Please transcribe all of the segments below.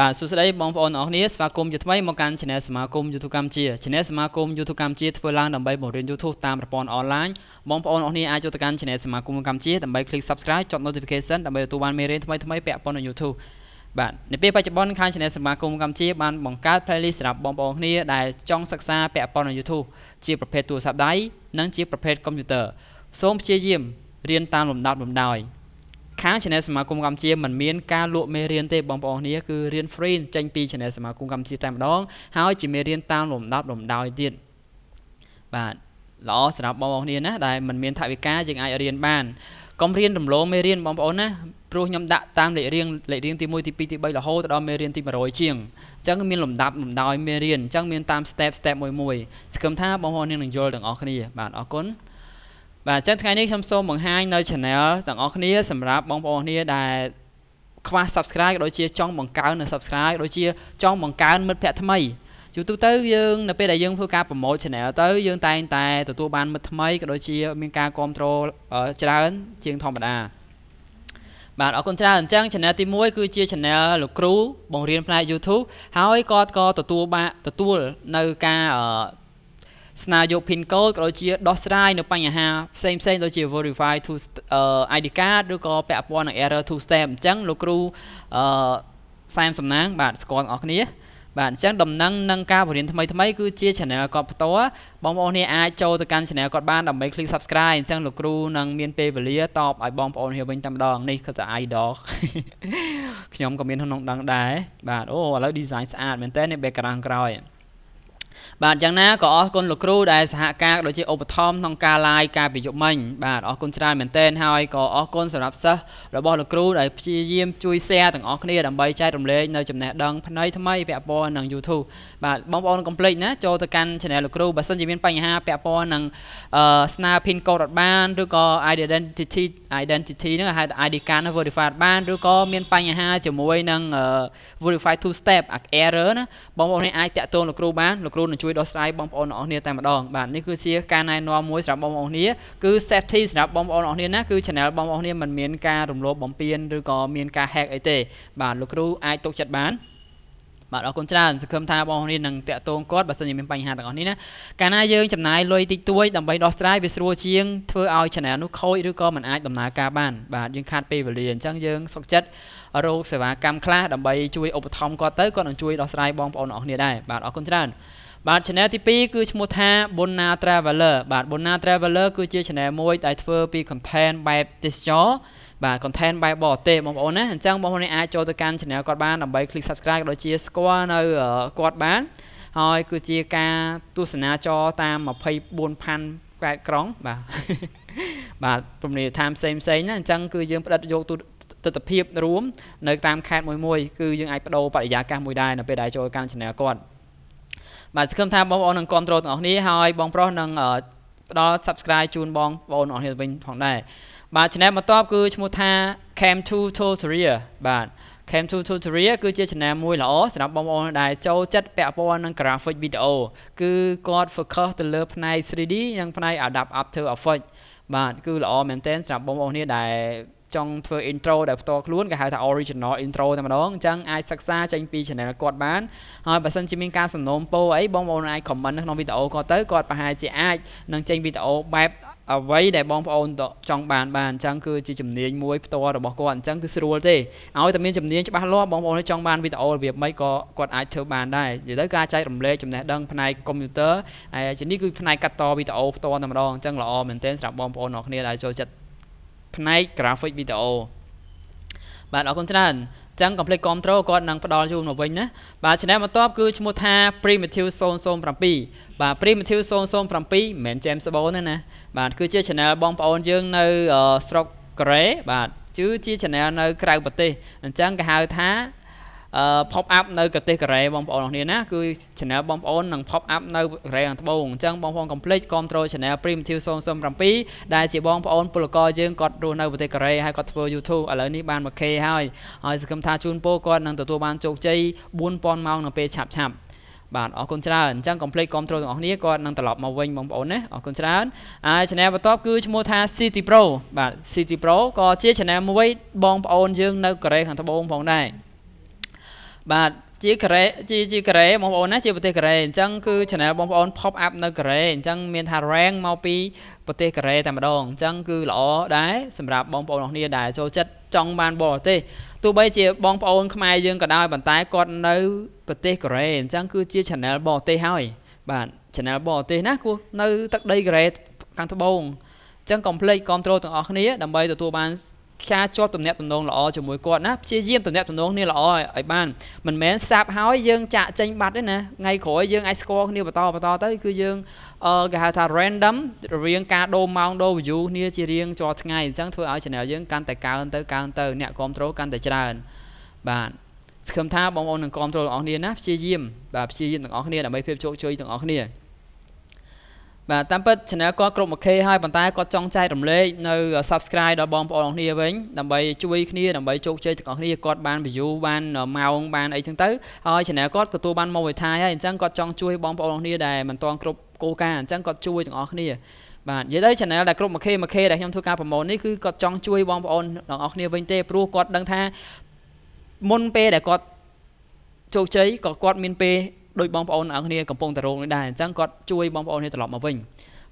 បាទសួស្តីបងប្អូនអរគ្នាស្វាគមន៍ជាថ្មីមកកាន់ Channel សមាគម YouTube កម្ពុជា Channel សមាគម YouTube កម្ពុជាធ្វើឡើងដើម្បីបង្រៀន YouTube តាមប្រព័ន្ធអនឡាញបងប្អូនអរគ្នាអាចចូលទៅកាន់ Channel សមាគមកម្ពុជាដើម្បី click Subscribe ចុច Notification ដើម្បីទទួលបានមេរៀនថ្មីៗពាក់ព័ន្ធនឹង YouTube បាទនៅពេលបច្ចុប្បន្ន ខាង Channel សមាគមកម្ពុជាបានបង្កើត playlist សម្រាប់បងប្អូនគ្នាដែលចង់សិក្សាពាក់ព័ន្ធនឹង YouTube ជាប្រភេទទូរស័ព្ទដៃនិងជាប្រភេទកុំព្យូទ័រសូមព្យាយាមរៀនតាមលំដាប់លំដោយខាង channel សមាគមកម្ពុជាមិនមានការលក់មេរៀនទេបងប្អូនគ្នាគឺរៀន free ចេញពី channel សមាគមកម្ពុជាតែម្ដងហើយជាមេរៀនតាមលំដាប់លំដោយទៀតបាទល្អសម្រាប់បងប្អូនគ្នាណាដែលមិនមានថវិកាយើងអាចរៀនបានកុំរៀនរំលងមេរៀនបងប្អូនណាព្រោះខ្ញុំដាក់តាមលេខរៀងលេខរៀងទី1ទី2ទី3រហូតដល់មេរៀនទី100ជាងអញ្ចឹងមានលំដាប់លំដោយមេរៀនអញ្ចឹងមានតាម step step មួយមួយសង្ឃឹមថាបងប្អូននឹងយល់ទាំងអស់គ្នាបាទអរគុណបាទអញ្ចឹងថ្ងៃនេះខ្ញុំសូមបង្ហាញនៅ channel ទាំងអស់គ្នាសម្រាប់បងប្អូនគ្នាដែលខ្វះ subscribe ក៏ដូចជាចង់បង្កើននៅ subscribe ដូចជាចង់បង្កើនមិត្តភ័ក្តិថ្មីជាទូទៅយើងនៅពេលដែលយើងធ្វើការ promote channel ទៅយើងតែងតែទទួលបានមិត្តថ្មីក៏ដូចជា មានការគ្រប់គ្រងច្រើនជាងធម្មតា បាទអរគុណច្រើនអញ្ចឹង channel ទី1គឺជា channel លោកគ្រូបង្រៀនផ្នែក YouTube ហើយគាត់ក៏ទទួលបានទទួលនៅការស្នើយក pin code ក៏ដូចជាដោះស្រាយនៅបញ្ហាផ្សេងផ្សេងដូចជា verify to ID card ឬក៏ពាក់ព័ន្ធនឹង error to step អញ្ចឹងលោកគ្រូអឺសែមសំណាងបាទស្គាល់អ្នកគ្នា បាទអញ្ចឹងដំណឹងនឹងការបរិញ្ញាថ្មីថ្មី គឺជា channel គាត់ផ្ទាល់បងប្អូននេះអាចចូលទៅកាន់ channel គាត់បានដើម្បី click subscribe អញ្ចឹងលោកគ្រូនឹងមានពេលវេលាតបឲ្យបងប្អូននេះវិញតែម្ដងនេះគាត់ទៅ idol ខ្ញុំក៏មានក្នុងដងដែរបាទអូឥឡូវ design ស្អាតមែនតើនេះ background ក្រោយបាទយ៉ាងណាក៏អរគុណលោកគ្រូដែលសហការដូចជាឧបត្ថម្ភក្នុងការ live ការពីយប់មិញបាទអរគុណច្រើនមែនទែនហើយក៏អរគុណសម្រាប់សិស្សរបស់លោកគ្រូដែលព្យាយាមជួយ share ទាំងអស់គ្នាដើម្បីចែករំលែកនៅចំណេះដឹងផ្នែកថ្មីពាក់ព័ន្ធនឹង YouTube បាទបងប្អូនកុំភ្លេចណាចូលទៅកាន់ channel លោកគ្រូបើសិនជាមានបញ្ហាពាក់ព័ន្ធនឹងស្នា pin code រត់បានឬក៏ identity identity ហ្នឹងហៅ ID card ហ្នឹង verify រត់បានឬក៏មានបញ្ហាជាមួយនឹង verify two step error ណាបងប្អូនអាចតាក់ទងលោកគ្រូបានលោកគ្រូនឹងជួយជួយដោះស្រាយបងប្អូនអរគ្នាតែម្ដងបាទនេះគឺជាការណែនាំមួយសម្រាប់បងប្អូនគ្នាគឺ safety សម្រាប់បងប្អូនអរគ្នាណាគឺ channel បងប្អូនគ្នាមិនមានការរំលោភបំពានឬក៏មានការ hack អីទេបាទលោកគ្រូអាចទុកចិត្តបាន បាទអរគុណច្រើនសង្ឃឹមថាបងប្អូននេះនឹងតាក់ទងគាត់បើសិនជាមានបញ្ហាទាំងអស់នេះណាកាលណាយើងចំណាយលុយតិចតួចដើម្បីដោះស្រាយវាស្រួលជាងធ្វើឲ្យ channel នោះខូចឬក៏មិនអាចដំណើរការបានបាទយើងខាតពេលវេលាអញ្ចឹងយើងសុខចិត្តរោគសេវាកម្មខ្លះដើម្បីជួយឧបត្ថម្ភគាត់ទៅគាត់នឹងជួយដោះស្រាយបងប្អូនអស់គ្នាដែរបាទអរគុណច្រើនបាទ channel ទី2គឺឈ្មោះថា Bonna Traveler បាទ Bonna Traveler គឺជា channel មួយដែលធ្វើពី content បែបទេសចរបាទ content បែបបរទេសបងប្អូនណាអញ្ចឹងបងប្អូនអាចចូលទៅកាន់ channel គាត់បានដើម្បី click subscribe ក៏ដូចជាស្គាល់នៅគាត់បានហើយគឺជាការទស្សនាចរតាម24,000កែក្រងបាទបាទរំលាយតាមផ្សេងផ្សេងណាអញ្ចឹងគឺយើងផ្ដិតយកទិដ្ឋភាពរួមនៅតាមខេត្តមួយមួយ គឺយើងអាចបដូរបរិយាកាសមួយដែរនៅពេលដែលចូលកាន់ channel គាត់បាទសង្ឃឹមថាបងប្អូននឹងគ្រប់គ្រងទាំងអស់គ្នាហើយបងប្រុសនឹងផ្ដល់ subscribe ជូនបងប្អូនទាំងអស់គ្នាវិញផងដែរបាទ channel បន្ទាប់គឺឈ្មោះថា Cam 2 Tutorial បាទ Cam 2 Tutorial គឺជា channel មួយល្អសម្រាប់បងប្អូនដែលចូលចិត្តពាក់ព័ន្ធនឹង graphic video គឺគាត់ focus ទៅលើ ផ្នែក 3D និងផ្នែក Adobe After Effects បាទគឺល្អមែនទែនសម្រាប់បងប្អូនគ្នាដែលចង់ធ្វើ intro ដែលផ្ទាល់ខ្លួនគេហៅថា original intro តែម្ដងអញ្ចឹងអាចសិក្សាចេញពី channel គាត់បានហើយបើសិនជាមានការសំណូមពរអីបងប្អូនអាច comment នៅក្នុងវីដេអូគាត់ទៅគាត់ប្រហែលជាអាចនឹងចេញវីដេអូបែបអ្វីដែលបងប្អូនចង់បានបានអញ្ចឹងគឺជាជំនាញមួយផ្ទាល់របស់គាត់អញ្ចឹងគឺស្រួលទេឲ្យតែមានជំនាញច្បាស់លាស់បងប្អូនចង់បានវីដេអូរបៀបម៉េចក៏គាត់អាចធ្វើបានដែរនិយាយទៅការចែករំលែកចំណេះដឹងផ្នែកកុំព្យូទ័រហើយជំនាញគឺផ្នែកកាត់តវីដេអូផ្ទាល់តែម្ដងអញ្ចឹងល្អមែនទែនសម្រាប់បងប្អូនអរគ្នាដែលចូលចិត្តផ្នែក graphic video បាទអរគុណច្រើនចឹង complete control គាត់នឹងផ្ដល់ជូនមកវិញណាបាទឆ្នាំបន្ទាប់គឺឈ្មោះថា primitive 007បាទ primitive 007មិនមែន James Bond ទេណាបាទគឺជា channel បងប្អូនយើងនៅស្រុកកូរ៉េបាទគឺជា channel នៅ ក្រៅប្រទេសអញ្ចឹងគេហៅថា pop up នៅប្រទេសកូរ៉េបងប្អូនអរគ្នាណាគឺ channel បងប្អូននឹង pop up នៅកូរ៉េខាងត្បូងអញ្ចឹងបងប្អូនកុំភ្លេចគ្រប់គ្រង channel primitive 007ដែលជាបងប្អូនពលករយើងគាត់រស់នៅប្រទេសកូរ៉េហើយគាត់ធ្វើ YouTube ឥឡូវនេះបាន 1K ហើយហើយសង្ឃឹមថាជូនពរគាត់នឹងទទួលបានជោគជ័យ4000ម៉ោងនៅពេលឆាប់ឆាប់បាទអរគុណច្រើនអញ្ចឹងកុំភ្លេចគ្រប់គ្រងទាំងអស់គ្នាគាត់នឹងត្រឡប់មកវិញបងប្អូនណាអរគុណច្រើនហើយ channel បន្ទាប់គឺឈ្មោះថា City Pro បាទ City Pro ក៏ជា channel មួយបងប្អូនយើងនៅកូរ៉េខាងត្បូងផងដែរបាទជាកូរ៉េជាជាកូរ៉េបងប្អូនណាជាប្រទេសកូរ៉េអញ្ចឹងគឺ channel បងប្អូន pop up នៅកូរ៉េអញ្ចឹងមានថា rank មកពីប្រទេសកូរ៉េតែម្ដងអញ្ចឹងគឺល្អដែរសម្រាប់បងប្អូនអរគ្នាដែលចូលចិត្តចង់បានបរទេសទោះបីជាបងប្អូនខ្មែរយើងក៏ដោយប៉ុន្តែគាត់នៅប្រទេសកូរ៉េអញ្ចឹងគឺជា channel បរទេសហើយ បាទ channel បរទេស ណាគោះនៅទឹកដីកូរ៉េខាងត្បូងអញ្ចឹងកុំភ្លេចគ្រប់ត្រូលទាំងអស់គ្នាដើម្បីទទួលបានការជាប់ទំនាក់ទំនងល្អជាមួយគាត់ណាព្យាយាមទំនាក់ទំនងនេះល្អឲ្យបានមិនមែនសាប់ហើយយើងចាក់ចេញបាត់ទេណាថ្ងៃក្រោយយើងអាចស្គាល់គ្នាបន្តបន្តទៅគឺយើងគេហៅថា random រៀងការដូរម៉ោងដូរ view គ្នាជារៀងរាល់ថ្ងៃអញ្ចឹងធ្វើឲ្យ channel យើង កាន់តែកើនទៅកើនទៅអ្នកគ្រប់គ្រងកាន់តែច្រើនបាទសង្ឃឹមថាបងប្អូននឹងគ្រប់គ្រងទាំងអស់គ្នាណាព្យាយាមបាទព្យាយាមទាំងអស់គ្នាដើម្បីភាពជោគជ័យទាំងអស់គ្នាបាទតាមពិត channel គាត់គ្រប់មុខគេហើយប៉ុន្តែគាត់ចង់ចែករំលែកនៅ subscribe ដល់បងប្អូនគ្នាវិញដើម្បីជួយគ្នាដើម្បីជោគជ័យទាំងអស់គ្នាគាត់បាន view បានម៉ោងបានអីចឹងទៅហើយ channel គាត់ទទួលបាន monetize ហើយអញ្ចឹងគាត់ចង់ជួយបងប្អូនគ្នាដែលមិនទាន់គ្រប់គោលការណ៍អញ្ចឹងគាត់ជួយទាំងអស់គ្នាបាទនិយាយទៅ channel ដែលគ្រប់មុខគេមុខគេដែលខ្ញុំធ្វើការប្រម៉ូទនេះគឺគាត់ចង់ជួយបងប្អូនទាំងអស់គ្នាវិញទេព្រោះគាត់ដឹងថាមុនពេលដែលគាត់ជោគជ័យក៏គាត់មានពេលដោយបងប្អូនអ្នកគ្នាកំពុងតែរងនេះដែរអញ្ចឹងគាត់ជួយបងប្អូននេះត្រឡប់មកវិញ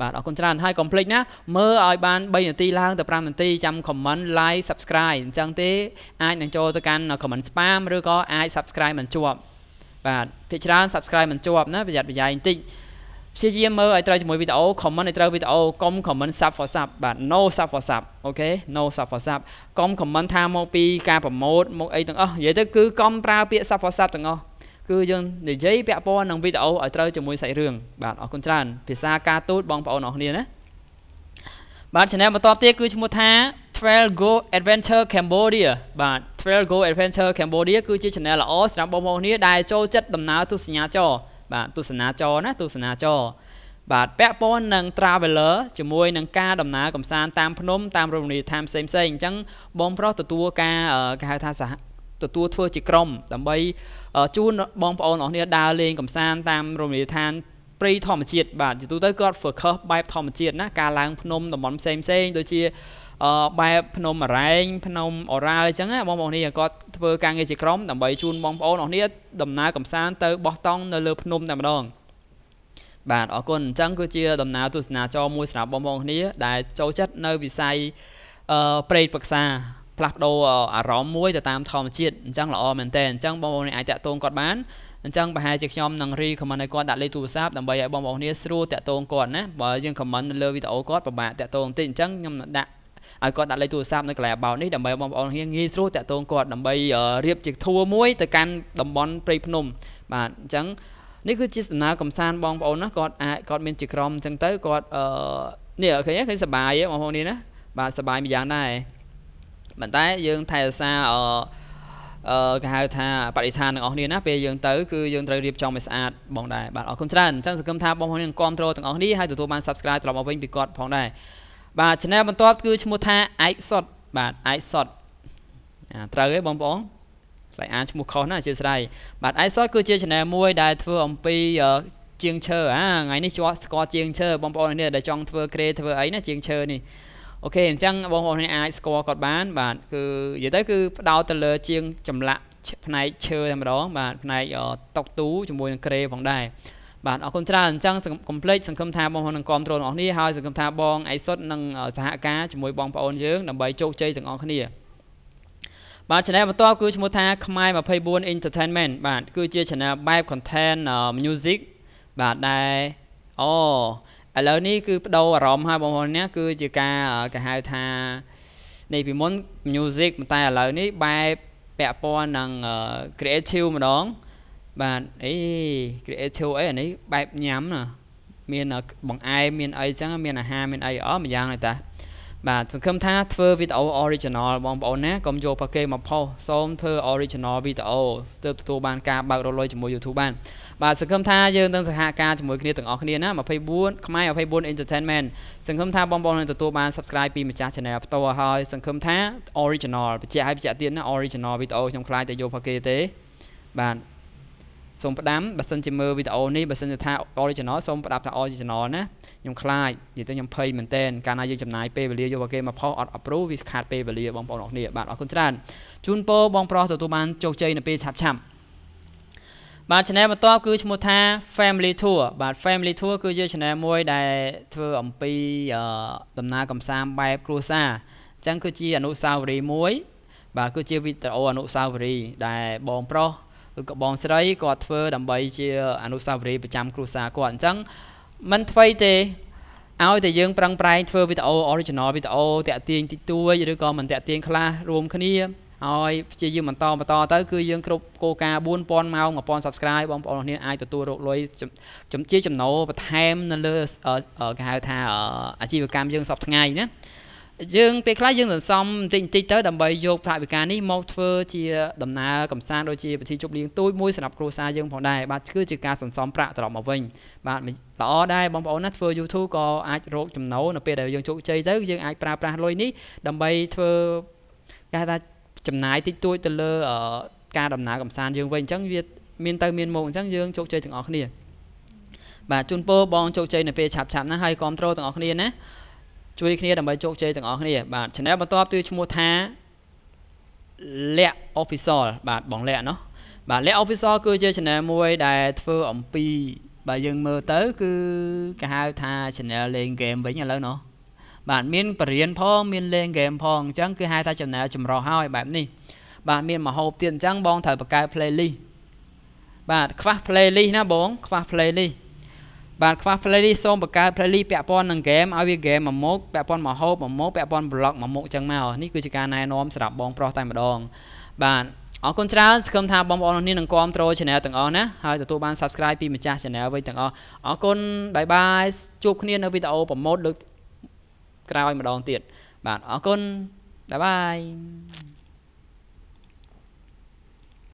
បាទអរគុណច្រើនហើយកុំភ្លេចណាមើលឲ្យបាន3នាទីឡើងទៅ5នាទីចាំ comment like subscribe អញ្ចឹងទេអាចនឹងចូលទៅកាន់ comment spam ឬក៏អាច subscribe មិនជាប់បាទភាគច្រើន subscribe មិនជាប់ណាប្រយ័ត្នប្រយែងបន្តិចព្យាយាមមើលឲ្យត្រូវជាមួយវីដេអូ comment ឲ្យត្រូវវីដេអូកុំ comment sub for sub បាទ no sub for sub អូខេ no sub for sub កុំ comment ថាមកពីការប្រម៉ូទមកអីទាំងអស់និយាយទៅគឺកុំប្រើពាក្យ sub for sub ទាំងអស់គឺយើងនិយាយពាក់ព័ន្ធនឹងវីដេអូឲ្យត្រូវជាមួយសាច់រឿងបាទអរគុណច្រើនភាសាការទូតបងប្អូនអរគ្នាណាបាទ channel បន្តទៀតគឺឈ្មោះថា12 Go Adventure Cambodia បាទ12 Go Adventure Cambodia គឺជា channel ល្អសម្រាប់បងប្អូនគ្នាដែលចូលចិត្តដំណើរទស្សនាចរបាទទស្សនាចរណា ទស្សនាចរបាទពាក់ព័ន្ធនឹង traveler ជាមួយនឹងការដំណើរកំសាន្តតាមភ្នំតាមរមណីយដ្ឋានផ្សេងៗអញ្ចឹងបងប្រុសទទួលការគេហៅថាទទួលធ្វើជាក្រុមដើម្បីជូនបងប្អូនអស់គ្នាដើរលេងកំសាន្តតាមរមណីយដ្ឋានព្រៃធម្មជាតិបាទជាទូទៅគាត់ focus បែបធម្មជាតិណាការឡើងភ្នំតំបន់ផ្សេងផ្សេងដូចជាអឺបែបភ្នំអរ៉ែងភ្នំអូរ៉ាល់អញ្ចឹងបងប្អូននេះគាត់ធ្វើការងារជាក្រុមដើម្បីជូនបងប្អូនអស់គ្នាដំណើរកំសាន្តទៅបោះតង់នៅលើភ្នំតែម្ដង បាទអរគុណអញ្ចឹងគឺជាដំណើរទស្សនាចរមួយសម្រាប់បងប្អូនគ្នាដែលចូលចិត្តនៅវិស័យអឺប្រេតប្រឹក្សាផ្លាស់ប្ដូរអារម្មណ៍មួយទៅតាមធម្មជាតិអញ្ចឹងល្អមែនតើអញ្ចឹងបងប្អូនអាចតាក់ទងគាត់បានអញ្ចឹងប្រហែលជាខ្ញុំនឹងរីខមមិនឲ្យគាត់ដាក់លេខទូរស័ព្ទដើម្បីឲ្យបងប្អូនគ្នាស្រួលតាក់ទងគាត់ណាបើយើងខមមិនលើវីដេអូគាត់ពិបាកតាក់ទងបន្តិចអញ្ចឹងខ្ញុំនឹងដាក់ឲ្យគាត់ដាក់លេខទូរស័ព្ទនៅកន្លែង about នេះដើម្បីបងប្អូនគ្នាងាយស្រួលតាក់ទងគាត់ដើម្បីរៀបជាធัวមួយទៅកាន់តំបន់ព្រៃភ្នំបាទអញ្ចឹង នេះគឺជាសំណើកំសាន្តបងប្អូនណាគាត់អាចគាត់មានជាក្រុមអញ្ចឹងទៅគាត់អឺនេះឃើញឃើញសបាយទេបងប្អូននេះណាបាទសបាយម្យ៉ាងដែរប៉ុន្តែយើងថែរក្សាអអឺគេហៅថាបរិស្ថានទាំងអស់គ្នាណាពេលយើងទៅគឺយើងត្រូវរៀបចំឲ្យស្អាតបងដែរបាទអរគុណច្រើនអញ្ចឹងសង្ឃឹមថាបងប្អូននឹងគ្រប់គ្រងទាំងអស់គ្នាហើយទទួលបាន Subscribe ត្រឡប់មកវិញពីគាត់ផងដែរបាទ Channel បន្ទាប់គឺឈ្មោះថាឯកសុតបាទឯកសុតអាត្រូវទេបងប្អូនខ្លៃអានឈ្មោះខុសណាអធិស្ឋានបាទឯកសុតគឺជា Channel មួយដែលធ្វើអំពីជាងឈើអាថ្ងៃនេះជាប់ស្គាល់ជាងឈើបងប្អូននេះដែលចង់ធ្វើក្រេធ្វើអីណាជាងឈើនេះអូខេអញ្ចឹងបងប្អូនអាចស្គាល់គាត់បាន បាទគឺនិយាយទៅគឺផ្ដោតទៅលើជាងចម្លាក់ផ្នែកឈើតែម្ដងបាទផ្នែកតុកទូជាមួយនឹងក្រេផងដែរបាទអរគុណច្រើនអញ្ចឹងកុំភ្លេចសង្ឃឹមថាបងប្អូននឹងគ្រប់គ្រងបងប្អូននេះហើយសង្ឃឹមថាបងអៃសុតនឹងសហការជាមួយបងប្អូនយើងដើម្បីជោគជ័យទាំងអស់គ្នាបាទ channel បន្តគឺឈ្មោះថាខ្មែរ24 entertainment បាទគឺជា channel បែប content music បាទដែរអូឥឡូវនេះគឺបដូរអារម្មណ៍ហើយបងប្អូនណាគឺជាការគេហៅថានេះពីមុន music តែឥឡូវនេះបែបពាក់ព័ន្ធនឹង creative ម្ដងបាទអី creative អីអានេះបែបញ៉ាំណាមានបង្អែមមានអីចឹងមានអាហារមានអីអស់ម្យ៉ាងហ្នឹងតាបាទសង្ឃឹមថាធ្វើវីដេអូ original បងប្អូនណាកុំយកប្រកេមកផុសសូមធ្វើ original វីដេអូទើបទទួលបានការបើករលុយជាមួយ YouTube បានបាទសង្ឃឹមថាយើងនឹងសហការជាមួយគ្នាទាំងអស់គ្នាណា24ខ្មែរ24 entertainment សង្ឃឹមថាបងប្អូននឹងទទួលបាន subscribe ពីម្ចាស់ channel ផ្ទាល់ហើយសង្ឃឹមថា original បញ្ជាក់ឲ្យបញ្ជាក់ទៀតណា original វីដេអូខ្ញុំខ្លាចតែយកផកគេទេបាទសូមផ្ដាំបើសិនជាមើលវីដេអូនេះបើសិនជាថា original សូមផ្ដាប់ថា original ណាខ្ញុំខ្លាចនិយាយទៅខ្ញុំភ័យមែនតើកាលណាយើងចំណាយពេលវេលាយកគេមកផុសអត់ approve វាខាតពេលវេលាបងប្អូនអរគ្នាបាទអរគុណច្រើនជូនពរបងប្រុសទទួលបានជោគជ័យនៅពេលឆាប់ឆាប់បាទ channel បន្ទាប់គឺឈ្មោះថា Family Tour បាទ Family Tour គឺជា channel មួយដែលធ្វើអំពីដំណើរកម្សាន្តបែបគ្រួសារអញ្ចឹងគឺជាអនុស្សាវរីយ៍មួយ បាទគឺជាវីដេអូអនុស្សាវរីយ៍ដែលបងប្រុសឬក៏បងស្រីគាត់ធ្វើដើម្បីជាអនុស្សាវរីយ៍ប្រចាំគ្រួសារគាត់អញ្ចឹងមិនថ្មីទេឲ្យតែយើងប្រឹងប្រែងធ្វើវីដេអូ original វីដេអូតាក់ទាញតិចតួចឬក៏មិនតាក់ទាញខ្លះរួមគ្នាឲ្យព្យាយាមបន្តបន្តទៅគឺយើងគ្រប់គោលការណ៍4000ម៉ោង1000 subscribe បងប្អូននេះអាចទទួលរកលុយចំជាចំណូលបន្ថែមនៅលើគេហៅថាអាជីវកម្មយើងសពថ្ងៃណាយើង ពេលខ្លះយើងសន្សំបន្តិចបន្តិចទៅដើម្បីយកប្រាក់វិការនេះមកធ្វើ ជា ដំណើរកំសាន្តដូចជាពិធីជប់លៀងទូចមួយសម្រាប់គ្រួសារយើងផងដែរបាទគឺជាការសន្សំប្រាក់ត្រឡប់មកវិញ បាទល្អដែរបងប្អូនណាធ្វើ YouTube ក៏អាចរកចំណូលនៅពេលដែលយើងជោគជ័យទៅយើងអាចប្រើប្រាស់លុយនេះដើម្បីធ្វើគេថាចំណាយតិចតួចទៅលើការដំណើរកំសាន្តយើងវិញអញ្ចឹងវាមានទៅមានមកអញ្ចឹងយើងជោគជ័យទាំងអស់គ្នាបាទជូនពរបងជោគជ័យនៅពេលឆាប់ឆាប់ណាហើយគ្រប់គ្រងទាំងអស់គ្នាណាជួយគ្នាដើម្បីជោគជ័យទាំងអស់គ្នាបាទ channel បន្ទាប់គឺឈ្មោះថាលក្ខ official បាទបងលក្ខណោះបាទលក្ខ official គឺជា channel មួយដែលធ្វើអំពីបើយើងមើលទៅ គឺគេហៅថា channel លេង game វិញឥឡូវណោះបាទមានបរៀនផងមានលេងហ្គេមផងអញ្ចឹងគឺហៅថាចំណាចម្រោះហើយបែបនេះបាទមានមហូបទៀតអញ្ចឹងបងត្រូវបង្កើត playlist បាទខ្វះ playlist ណាបង ខ្វះ playlist បាទខ្វះ playlist សូមបង្កើត playlist ពាក់ព័ន្ធនឹងហ្គេមឲ្យវាហ្គេមមួយមុខពាក់ព័ន្ធមហូបមួយមុខពាក់ព័ន្ធ blog មួយមុខអញ្ចឹងមកនេះគឺជាការណែនាំសម្រាប់បងប្រុសតែម្ដង បាទអរគុណច្រើនសង្ឃឹមថាបងប្អូននេះនឹងគ្រប់គ្រង channel ទាំងអស់ណាហើយទទួលបាន subscribe ពីម្ចាស់ channel វិញទាំងអស់អរគុណបាយបាយជួបគ្នានៅវីដេអូប្រម៉ូទដូចក្រោយម្ដងទៀត បាទអរគុណបាយបាយ